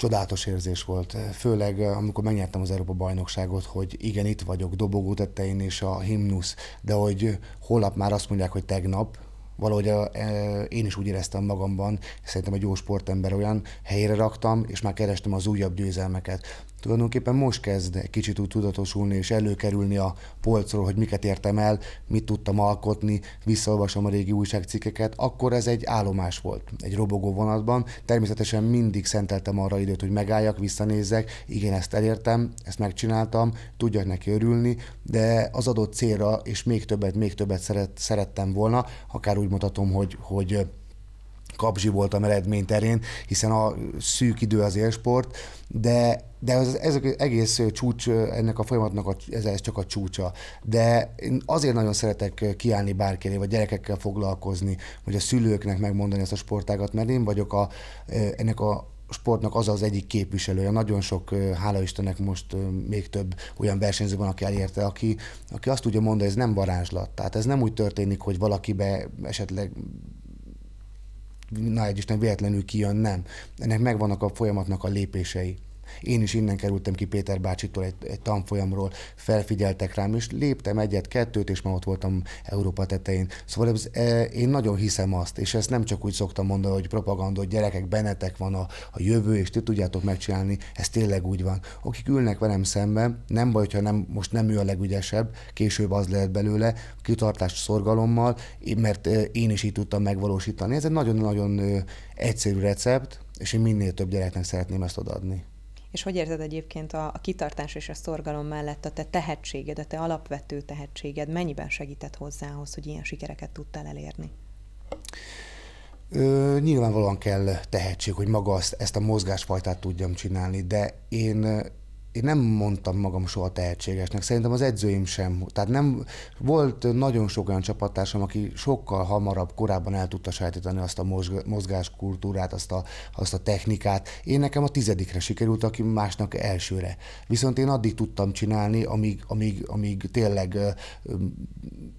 csodálatos érzés volt, főleg eh, amikor megnyertem az Európa bajnokságot, hogy igen, itt vagyok, dobogó tetején és a himnusz, de hogy holnap már azt mondják, hogy tegnap, valahogy a, eh, e, én is úgy éreztem magamban, szerintem egy jó sportember olyan helyre raktam, és már kerestem az újabb győzelmeket tulajdonképpen most kezd kicsit úgy tudatosulni és előkerülni a polcról, hogy miket értem el, mit tudtam alkotni, visszaolvasom a régi újságcikkeket, akkor ez egy állomás volt, egy robogó vonatban. Természetesen mindig szenteltem arra időt, hogy megálljak, visszanézzek, igen, ezt elértem, ezt megcsináltam, tudjak neki örülni, de az adott célra, és még többet, még többet szeret, szerettem volna, akár úgy mutatom, hogy, hogy kapzsi voltam eredmény terén, hiszen a szűk idő az élsport, de de ez, ez az egész csúcs, ennek a folyamatnak a, ez, ez csak a csúcsa. De én azért nagyon szeretek kiállni bárkéré, vagy gyerekekkel foglalkozni, vagy a szülőknek megmondani ezt a sportágat, mert én vagyok a, ennek a sportnak az az egyik képviselője. Nagyon sok, hála Istennek most még több olyan versenyző van, aki elérte, aki, aki azt tudja mondani, hogy ez nem varázslat. Tehát ez nem úgy történik, hogy valakibe esetleg na egy Isten véletlenül kijön, nem. Ennek megvannak a folyamatnak a lépései. Én is innen kerültem ki Péter bácsitól egy, egy tanfolyamról, felfigyeltek rám, és léptem egyet, kettőt, és már ott voltam Európa tetején. Szóval ez, e, én nagyon hiszem azt, és ezt nem csak úgy szoktam mondani, hogy propaganda, hogy gyerekek, benetek van a, a jövő, és ti tudjátok megcsinálni, ez tényleg úgy van. Akik ülnek velem szemben, nem baj, hogyha nem, most nem ő a legügyesebb, később az lehet belőle, kitartást szorgalommal, mert e, én is így tudtam megvalósítani. Ez egy nagyon-nagyon egyszerű recept, és én minél több gyereknek szeretném ezt odaadni. És hogy érzed egyébként a, a kitartás és a szorgalom mellett a te tehetséged, a te alapvető tehetséged mennyiben segített hozzához, hogy ilyen sikereket tudtál elérni? Ö, nyilvánvalóan kell tehetség, hogy maga azt, ezt a mozgásfajtát tudjam csinálni, de én én nem mondtam magam soha tehetségesnek, szerintem az edzőim sem. Tehát nem, volt nagyon sok olyan csapattársam, aki sokkal hamarabb, korábban el tudta sajátítani azt a mozgáskultúrát, azt a, azt a technikát. Én nekem a tizedikre sikerült, aki másnak elsőre. Viszont én addig tudtam csinálni, amíg, amíg, amíg tényleg ö, ö,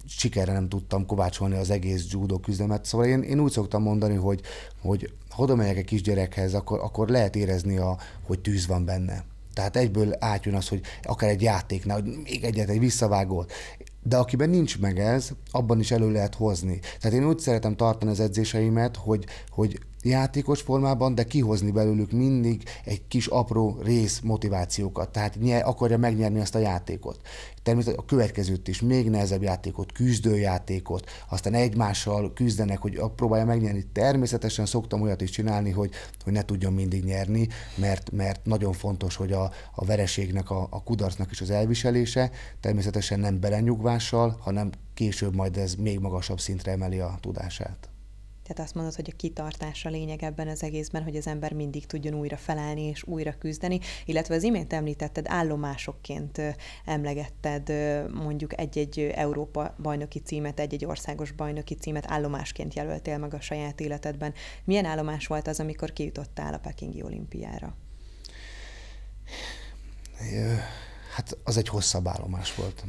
sikerre nem tudtam kovácsolni az egész judó küzdemet. Szóval én, én úgy szoktam mondani, hogy, hogy ha oda megyek egy kisgyerekhez, akkor, akkor lehet érezni, a, hogy tűz van benne tehát egyből átjön az, hogy akár egy játéknál, hogy még egyet, egy visszavágót. De akiben nincs meg ez, abban is elő lehet hozni. Tehát én úgy szeretem tartani az edzéseimet, hogy, hogy játékos formában, de kihozni belőlük mindig egy kis apró rész motivációkat. Tehát nye, akarja megnyerni azt a játékot. Természetesen a következőt is, még nehezebb játékot, küzdőjátékot, aztán egymással küzdenek, hogy próbálja megnyerni. Természetesen szoktam olyat is csinálni, hogy, hogy ne tudjon mindig nyerni, mert, mert nagyon fontos, hogy a, a vereségnek, a, a kudarcnak is az elviselése. Természetesen nem belenyugvással, hanem később majd ez még magasabb szintre emeli a tudását. Tehát azt mondod, hogy a kitartás a lényeg ebben az egészben, hogy az ember mindig tudjon újra felállni és újra küzdeni, illetve az imént említetted, állomásokként emlegetted mondjuk egy-egy Európa bajnoki címet, egy-egy országos bajnoki címet állomásként jelöltél meg a saját életedben. Milyen állomás volt az, amikor kijutottál a Pekingi olimpiára? Hát az egy hosszabb állomás volt.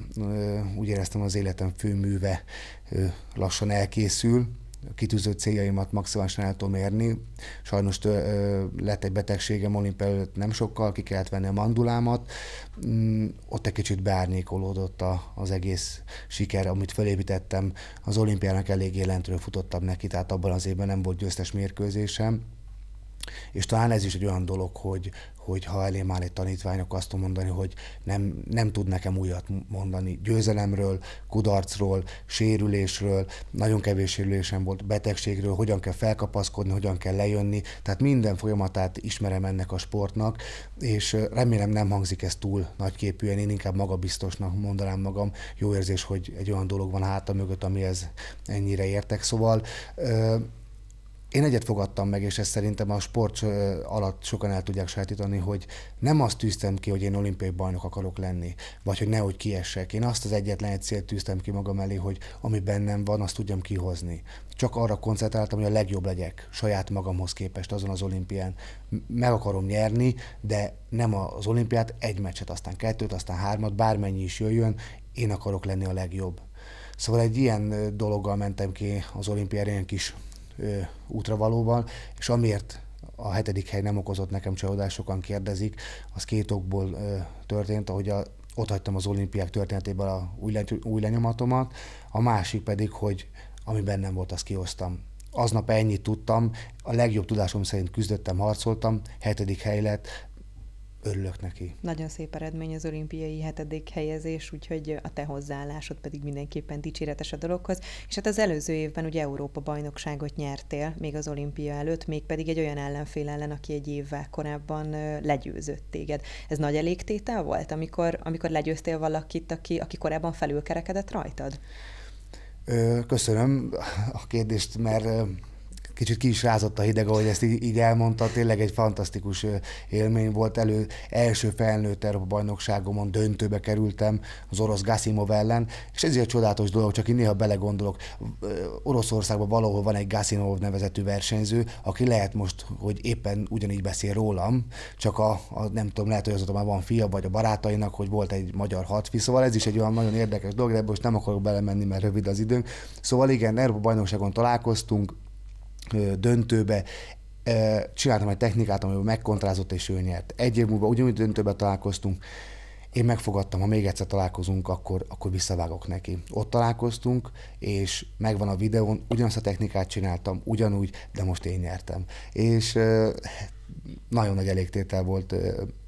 Úgy éreztem, az életem főműve lassan elkészül, kitűző céljaimat maximálisan el tudom érni. Sajnos ö, lett egy betegségem olimpia előtt nem sokkal, ki kellett venni a mandulámat. Mm, ott egy kicsit beárnyékolódott a, az egész siker, amit felépítettem. Az olimpiának elég jelentről futottam neki, tehát abban az évben nem volt győztes mérkőzésem. És talán ez is egy olyan dolog, hogy, hogy ha elém áll egy tanítvány, akkor azt tudom mondani, hogy nem, nem tud nekem újat mondani győzelemről, kudarcról, sérülésről, nagyon kevés sérülésem volt, betegségről, hogyan kell felkapaszkodni, hogyan kell lejönni. Tehát minden folyamatát ismerem ennek a sportnak, és remélem nem hangzik ez túl nagyképűen, én inkább magabiztosnak mondanám magam. Jó érzés, hogy egy olyan dolog van hátam mögött, amihez ennyire értek. Szóval én egyet fogadtam meg, és ezt szerintem a sport alatt sokan el tudják sajátítani, hogy nem azt tűztem ki, hogy én olimpiai bajnok akarok lenni, vagy hogy nehogy kiessek. Én azt az egyetlen egy célt tűztem ki magam elé, hogy ami bennem van, azt tudjam kihozni. Csak arra koncentráltam, hogy a legjobb legyek saját magamhoz képest azon az olimpián. Meg akarom nyerni, de nem az olimpiát, egy meccset, aztán kettőt, aztán hármat, bármennyi is jöjjön, én akarok lenni a legjobb. Szóval egy ilyen dologgal mentem ki az olimpiára, ilyen kis útra valóban, és amiért a hetedik hely nem okozott nekem csalódást, sokan kérdezik, az két okból történt, ahogy a, ott hagytam az olimpiák történetében a új, le, új lenyomatomat, a másik pedig, hogy ami bennem volt, azt kihoztam. Aznap ennyit tudtam, a legjobb tudásom szerint küzdöttem, harcoltam, hetedik hely lett, örülök neki. Nagyon szép eredmény az olimpiai hetedik helyezés, úgyhogy a te hozzáállásod pedig mindenképpen dicséretes a dologhoz. És hát az előző évben ugye Európa bajnokságot nyertél, még az olimpia előtt, még pedig egy olyan ellenfél ellen, aki egy évvel korábban legyőzött téged. Ez nagy elégtétel volt, amikor, amikor legyőztél valakit, aki, aki korábban felülkerekedett rajtad? Köszönöm a kérdést, mert kicsit ki is rázott a hideg, ahogy ezt így, elmondta, tényleg egy fantasztikus élmény volt elő. Első felnőtt Európa bajnokságomon döntőbe kerültem az orosz Gasimov ellen, és ez egy csodálatos dolog, csak én néha belegondolok. Oroszországban valahol van egy Gasimov nevezetű versenyző, aki lehet most, hogy éppen ugyanígy beszél rólam, csak a, a nem tudom, lehet, hogy azóta már van fia, vagy a barátainak, hogy volt egy magyar hatfi, szóval ez is egy olyan nagyon érdekes dolog, de most nem akarok belemenni, mert rövid az időnk. Szóval igen, Európa bajnokságon találkoztunk, döntőbe csináltam egy technikát, amiben megkontrázott, és ő nyert. Egy év múlva ugyanúgy döntőbe találkoztunk, én megfogadtam, ha még egyszer találkozunk, akkor, akkor visszavágok neki. Ott találkoztunk, és megvan a videón, ugyanazt a technikát csináltam, ugyanúgy, de most én nyertem. És nagyon nagy elégtétel volt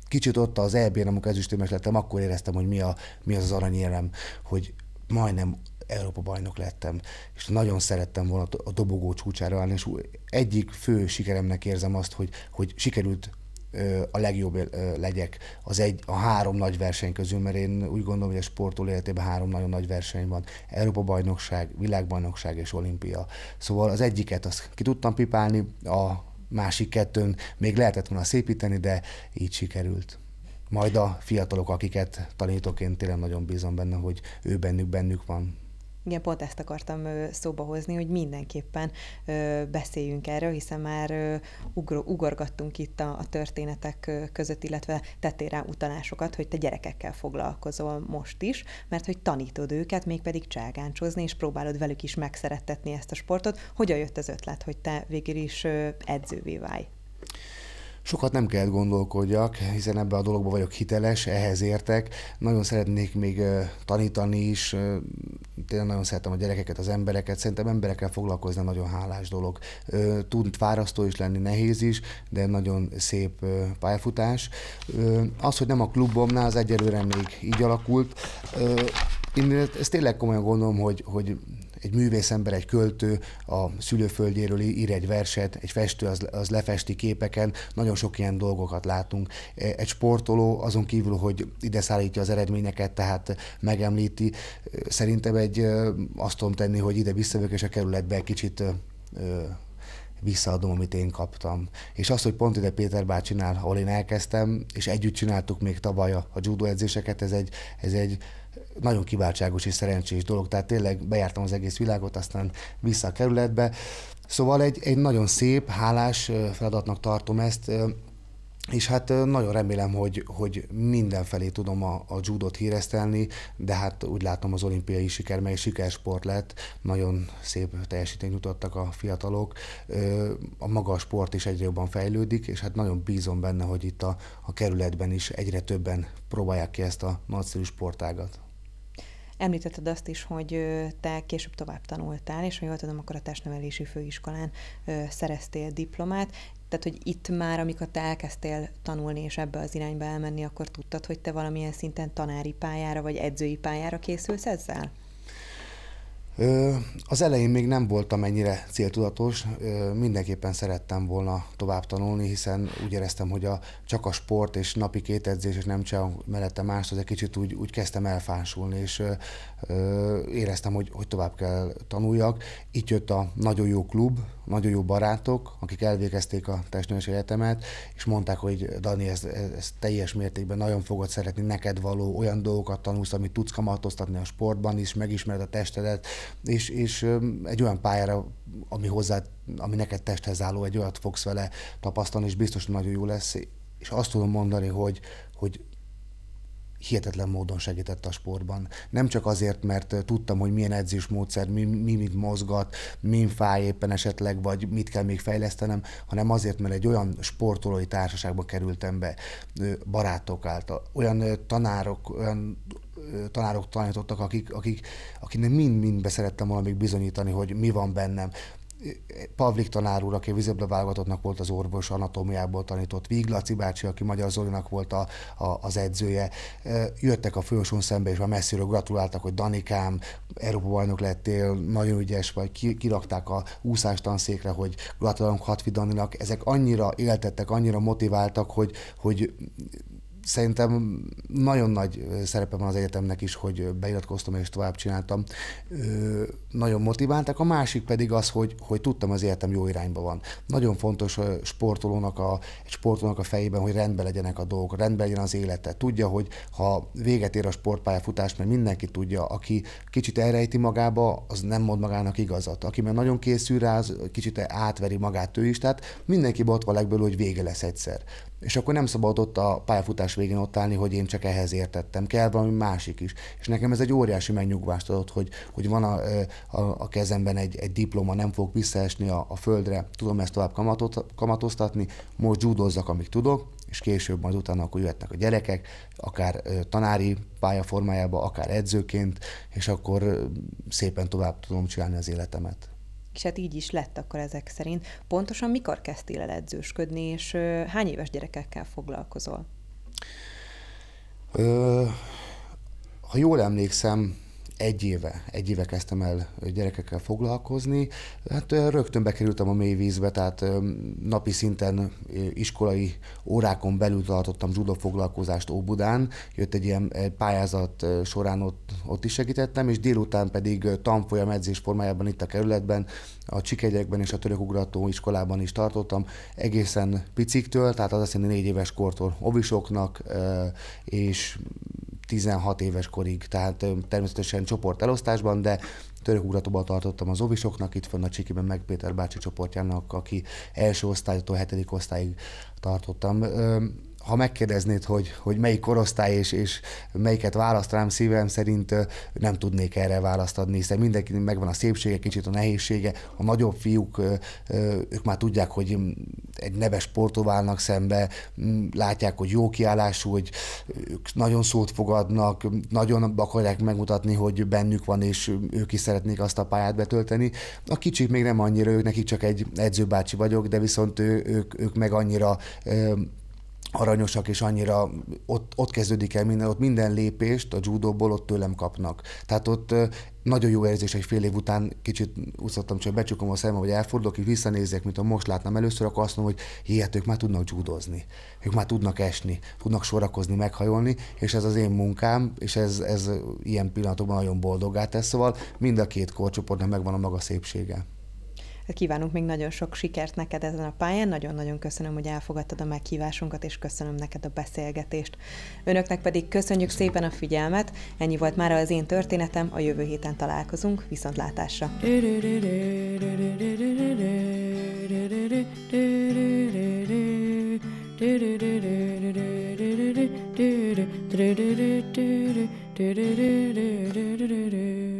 kicsit ott az EB-n, amikor ezüstémes lettem, akkor éreztem, hogy mi, a, mi az az aranyérem, hogy majdnem Európa bajnok lettem, és nagyon szerettem volna a dobogó csúcsára állni, és egyik fő sikeremnek érzem azt, hogy, hogy sikerült a legjobb legyek az egy, a három nagy verseny közül, mert én úgy gondolom, hogy a sportol életében három nagyon nagy verseny van. Európa bajnokság, világbajnokság és olimpia. Szóval az egyiket azt ki tudtam pipálni, a másik kettőn még lehetett volna szépíteni, de így sikerült. Majd a fiatalok, akiket tanítok, én tényleg nagyon bízom benne, hogy ő bennük, bennük van. Igen, pont ezt akartam szóba hozni, hogy mindenképpen beszéljünk erről, hiszen már ugro, ugorgattunk itt a, a történetek között, illetve tettél rá utalásokat, hogy te gyerekekkel foglalkozol most is, mert hogy tanítod őket, mégpedig cságáncsozni, és próbálod velük is megszerettetni ezt a sportot. Hogyan jött az ötlet, hogy te végül is edzővé válj? Sokat nem kellett gondolkodjak, hiszen ebbe a dologba vagyok hiteles, ehhez értek. Nagyon szeretnék még tanítani is, tényleg nagyon szeretem a gyerekeket, az embereket. Szerintem emberekkel foglalkozni nagyon hálás dolog. Tud fárasztó is lenni, nehéz is, de nagyon szép pályafutás. Az, hogy nem a klubomnál, az egyelőre még így alakult. Én ezt tényleg komolyan gondolom, hogy, hogy egy ember, egy költő a szülőföldjéről ír egy verset, egy festő az, az lefesti képeken, nagyon sok ilyen dolgokat látunk. E, egy sportoló azon kívül, hogy ide szállítja az eredményeket, tehát megemlíti, szerintem egy e, azt tudom tenni, hogy ide visszavök és a kerületbe egy kicsit e, visszaadom, amit én kaptam. És az, hogy pont ide Péter bácsi csinál, ahol én elkezdtem, és együtt csináltuk még tavaly a, a judo edzéseket, ez egy, ez egy nagyon kiváltságos és szerencsés dolog, tehát tényleg bejártam az egész világot, aztán vissza a kerületbe. Szóval egy, egy nagyon szép, hálás feladatnak tartom ezt, és hát nagyon remélem, hogy, hogy mindenfelé tudom a, a judot híresztelni, de hát úgy látom az olimpiai siker, mely sikersport lett, nagyon szép teljesítményt jutottak a fiatalok, a maga a sport is egyre jobban fejlődik, és hát nagyon bízom benne, hogy itt a, a kerületben is egyre többen próbálják ki ezt a nagyszerű sportágat. Említetted azt is, hogy te később tovább tanultál, és ha jól tudom, akkor a testnevelési főiskolán szereztél diplomát. Tehát, hogy itt már, amikor te elkezdtél tanulni és ebbe az irányba elmenni, akkor tudtad, hogy te valamilyen szinten tanári pályára vagy edzői pályára készülsz ezzel? Az elején még nem voltam ennyire céltudatos, mindenképpen szerettem volna tovább tanulni, hiszen úgy éreztem, hogy a, csak a sport és napi két edzés, és nem csak mellette mást, az egy kicsit úgy, úgy kezdtem elfánsulni, és éreztem, hogy, hogy tovább kell tanuljak. Itt jött a nagyon jó klub, nagyon jó barátok, akik elvégezték a testnevelés egyetemet, és mondták, hogy Dani, ez, ez teljes mértékben nagyon fogod szeretni, neked való olyan dolgokat tanulsz, amit tudsz kamatoztatni a sportban is, megismered a testedet, és, és egy olyan pályára, ami hozzá, ami neked testhez álló, egy olyat fogsz vele tapasztalni, és biztos nagyon jó lesz. És azt tudom mondani, hogy, hogy hihetetlen módon segített a sportban. Nem csak azért, mert tudtam, hogy milyen edzésmódszer, mi, mi mit mozgat, mi fáj éppen esetleg, vagy mit kell még fejlesztenem, hanem azért, mert egy olyan sportolói társaságba kerültem be, barátok által, olyan tanárok, olyan tanárok tanítottak, akik, akik, akinek mind-mind beszerettem volna még bizonyítani, hogy mi van bennem. Pavlik tanár úr, aki vízilabda válogatottnak volt az orvos, anatómiából tanított, Viglaci bácsi, aki Magyar Zolinak volt a, a, az edzője, jöttek a fősón szembe, és már messziről gratuláltak, hogy Danikám, Európa bajnok lettél, nagyon ügyes vagy, kirakták a úszástanszékre, hogy gratulálunk Hatvi Daninak. Ezek annyira éltettek, annyira motiváltak, hogy, hogy szerintem nagyon nagy szerepe van az egyetemnek is, hogy beiratkoztam és tovább csináltam nagyon motiváltak, a másik pedig az, hogy, hogy tudtam az életem jó irányba van. Nagyon fontos sportolónak a, egy sportolónak a fejében, hogy rendben legyenek a dolgok, rendben legyen az élete. Tudja, hogy ha véget ér a sportpályafutás, mert mindenki tudja, aki kicsit elrejti magába, az nem mond magának igazat. Aki már nagyon készül rá, az kicsit átveri magát ő is. Tehát mindenki ott van legből, hogy vége lesz egyszer. És akkor nem szabad ott a pályafutás végén ott állni, hogy én csak ehhez értettem. Kell valami másik is. És nekem ez egy óriási megnyugvást adott, hogy, hogy van a, a, a kezemben egy, egy diploma, nem fog visszaesni a, a földre, tudom ezt tovább kamatot, kamatoztatni, most judozzak, amíg tudok, és később majd utána akkor jöhetnek a gyerekek, akár tanári formájába akár edzőként, és akkor szépen tovább tudom csinálni az életemet. És hát így is lett akkor ezek szerint. Pontosan mikor kezdtél el edzősködni, és hány éves gyerekekkel foglalkozol? Ö, ha jól emlékszem, egy éve, egy éve kezdtem el gyerekekkel foglalkozni. Hát rögtön bekerültem a mély vízbe, tehát napi szinten iskolai órákon belül tartottam judo foglalkozást Óbudán. Jött egy ilyen pályázat során ott, ott is segítettem, és délután pedig tanfolyam edzés formájában itt a kerületben, a Csikegyekben és a Törökugrató iskolában is tartottam, egészen piciktől, tehát az azt jelenti négy éves kortól ovisoknak, és 16 éves korig, tehát természetesen csoportelosztásban, de törökugratóban tartottam az ovisoknak, itt fönn a Csikiben meg Péter bácsi csoportjának, aki első osztálytól hetedik osztályig tartottam ha megkérdeznéd, hogy, hogy melyik korosztály és, és melyiket választanám, szívem szerint nem tudnék erre választ adni, hiszen mindenkinek megvan a szépsége, kicsit a nehézsége. A nagyobb fiúk, ők már tudják, hogy egy neves sportoló állnak szembe, látják, hogy jó kiállású, hogy ők nagyon szót fogadnak, nagyon akarják megmutatni, hogy bennük van, és ők is szeretnék azt a pályát betölteni. A kicsik még nem annyira, ők nekik csak egy edzőbácsi vagyok, de viszont ő, ők, ők meg annyira aranyosak, és annyira ott, ott kezdődik el minden, ott minden lépést a judóból ott tőlem kapnak. Tehát ott nagyon jó érzés egy fél év után, kicsit úszottam, csak becsukom a szemem, hogy elfordulok, és visszanézek, mint a most látnám először, akkor azt mondom, hogy hihet, ők már tudnak judozni, ők már tudnak esni, tudnak sorakozni, meghajolni, és ez az én munkám, és ez, ez ilyen pillanatokban nagyon boldogát tesz, szóval mind a két korcsoportnak megvan a maga szépsége. Kívánunk még nagyon sok sikert neked ezen a pályán. Nagyon-nagyon köszönöm, hogy elfogadtad a meghívásunkat, és köszönöm neked a beszélgetést. Önöknek pedig köszönjük szépen a figyelmet. Ennyi volt már az én történetem. A jövő héten találkozunk. Viszontlátásra! do do do do do do do do do do